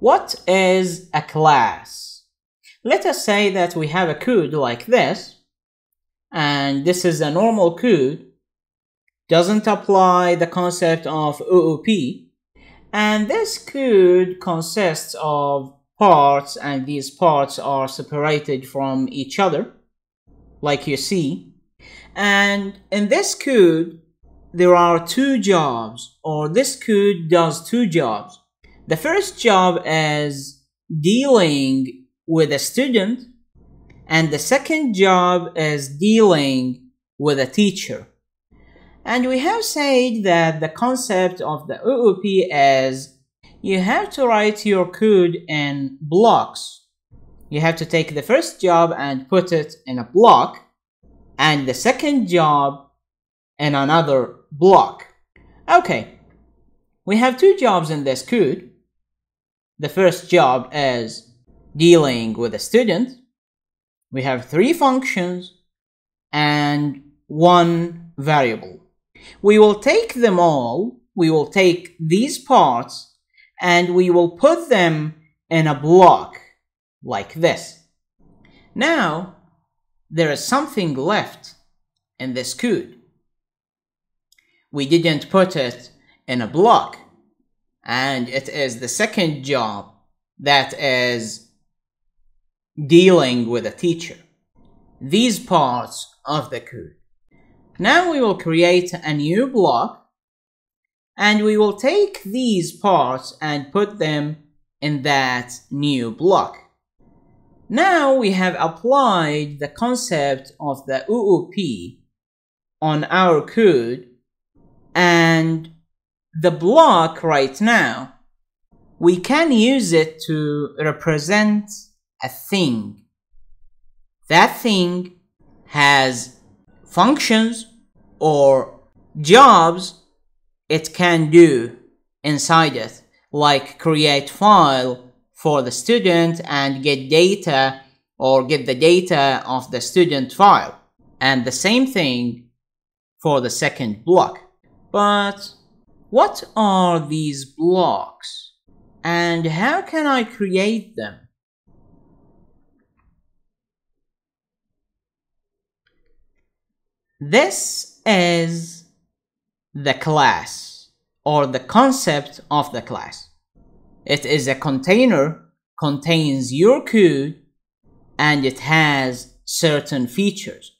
What is a class? Let us say that we have a code like this, and this is a normal code, doesn't apply the concept of OOP, and this code consists of parts, and these parts are separated from each other, like you see. And in this code, there are two jobs, or this code does two jobs. The first job is dealing with a student, and the second job is dealing with a teacher. And we have said that the concept of the OOP is you have to write your code in blocks. You have to take the first job and put it in a block, and the second job in another block. Okay, we have two jobs in this code the first job is dealing with a student. We have three functions and one variable. We will take them all, we will take these parts, and we will put them in a block like this. Now, there is something left in this code. We didn't put it in a block and it is the second job that is dealing with a teacher. These parts of the code. Now we will create a new block and we will take these parts and put them in that new block. Now we have applied the concept of the OOP on our code and the block right now, we can use it to represent a thing. That thing has functions or jobs it can do inside it, like create file for the student and get data or get the data of the student file. And the same thing for the second block. But what are these blocks? And how can I create them? This is the class or the concept of the class. It is a container, contains your code, and it has certain features.